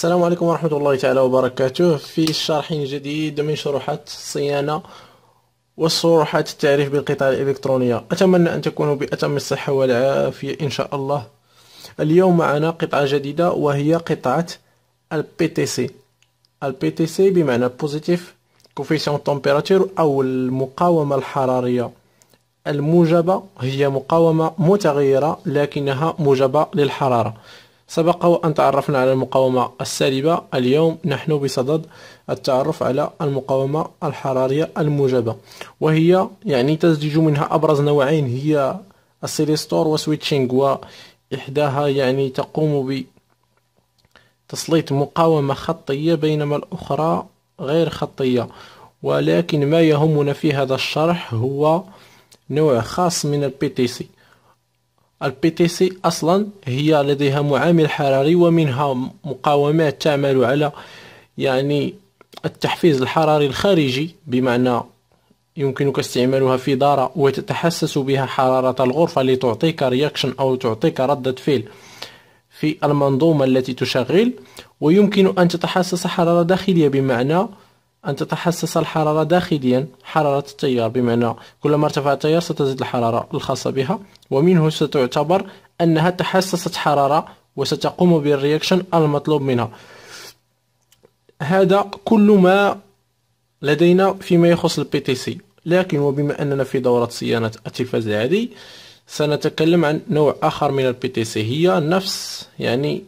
السلام عليكم ورحمة الله تعالى وبركاته في شرح جديد من شروحات الصيانة وشروحات التعريف بالقطع الإلكترونية أتمنى أن تكونوا بأتم الصحة والعافية إن شاء الله اليوم معنا قطعة جديدة وهي قطعة البي تي سي البي تي سي بمعنى بوزيتيف كوفيسيون تمبيراتور أو المقاومة الحرارية الموجبة هي مقاومة متغيرة لكنها موجبة للحرارة سبق وأن تعرفنا على المقاومة السالبة اليوم نحن بصدد التعرف على المقاومة الحرارية الموجبة وهي يعني تزج منها أبرز نوعين هي السيليستور وسويتشينج وإحداها يعني تقوم بتسليط مقاومة خطية بينما الأخرى غير خطية ولكن ما يهمنا في هذا الشرح هو نوع خاص من البي تي سي البي تي سي اصلا هي لديها معامل حراري ومنها مقاومات تعمل على يعني التحفيز الحراري الخارجي بمعنى يمكنك استعمالها في دارة وتتحسس بها حرارة الغرفة لتعطيك رياكشن أو تعطيك ردة فعل في المنظومة التي تشغل ويمكن أن تتحسس حرارة داخلية بمعنى أن تتحسس الحرارة داخليا حرارة التيار بمعنى كلما ارتفع التيار ستزيد الحرارة الخاصة بها ومنه ستعتبر أنها تحسست حرارة وستقوم بالرياكشن المطلوب منها هذا كل ما لدينا فيما يخص البي تي سي لكن وبما أننا في دورة صيانة التلفاز العادي سنتكلم عن نوع آخر من البي تي سي هي نفس يعني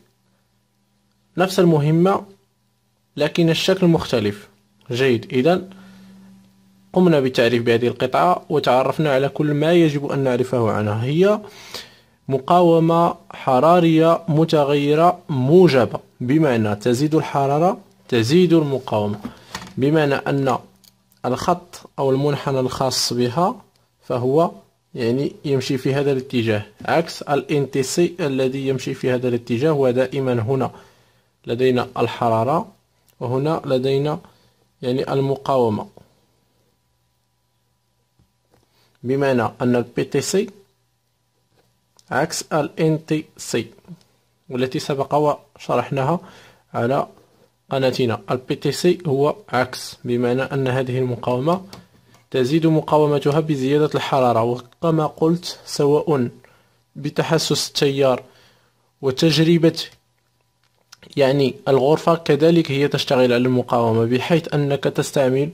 نفس المهمة لكن الشكل مختلف جيد إذا قمنا بالتعريف بهذه القطعة وتعرفنا على كل ما يجب أن نعرفه عنها هي مقاومة حرارية متغيرة موجبة بمعنى تزيد الحرارة تزيد المقاومة بمعنى أن الخط أو المنحنى الخاص بها فهو يعني يمشي في هذا الاتجاه عكس الانتسي الذي يمشي في هذا الاتجاه ودائما هنا لدينا الحرارة وهنا لدينا يعني المقاومة بمعنى أن البي تي سي عكس الان تي سي والتي سبق وشرحناها على قناتنا البي تي سي هو عكس بمعنى أن هذه المقاومة تزيد مقاومتها بزيادة الحرارة وكما قلت سواء بتحسس التيار وتجربة يعني الغرفة كذلك هي تشتغل على المقاومة بحيث أنك تستعمل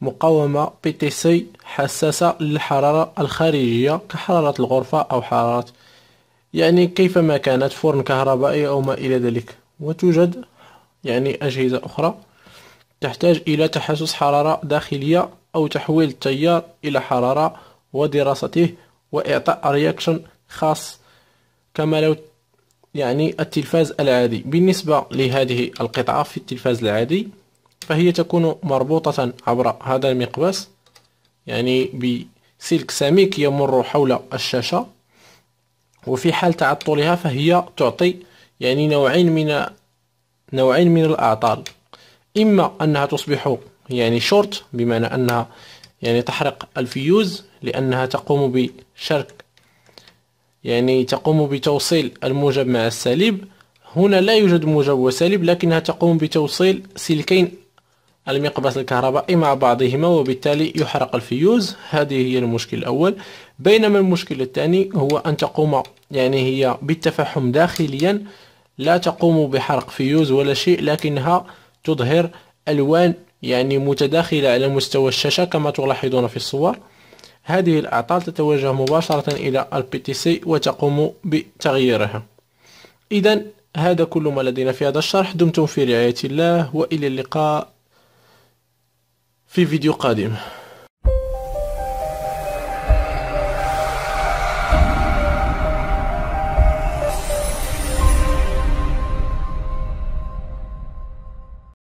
مقاومة بي تي سي حساسة للحرارة الخارجية كحرارة الغرفة أو حرارة يعني كيفما كانت فرن كهربائي أو ما إلى ذلك وتوجد يعني أجهزة أخرى تحتاج إلى تحسس حرارة داخلية أو تحويل التيار إلى حرارة ودراسته وإعطاء رياكشن خاص كما لو يعني التلفاز العادي بالنسبة لهذه القطعة في التلفاز العادي فهي تكون مربوطة عبر هذا المقبس يعني بسلك سميك يمر حول الشاشة وفي حال تعطلها فهي تعطي يعني نوعين من نوعين من الأعطال إما أنها تصبح يعني شورت بمعنى أنها يعني تحرق الفيوز لأنها تقوم بشرك يعني تقوم بتوصيل الموجب مع السالب هنا لا يوجد موجب وسالب لكنها تقوم بتوصيل سلكين المقبس الكهربائي مع بعضهما وبالتالي يحرق الفيوز هذه هي المشكل الأول بينما المشكل الثاني هو أن تقوم يعني هي بالتفحم داخليا لا تقوم بحرق فيوز ولا شيء لكنها تظهر ألوان يعني متداخلة على مستوى الشاشة كما تلاحظون في الصور هذه الأعطال تتوجه مباشرة إلى RPTC وتقوم بتغييرها إذا هذا كل ما لدينا في هذا الشرح دمتم في رعاية الله وإلى اللقاء في فيديو قادم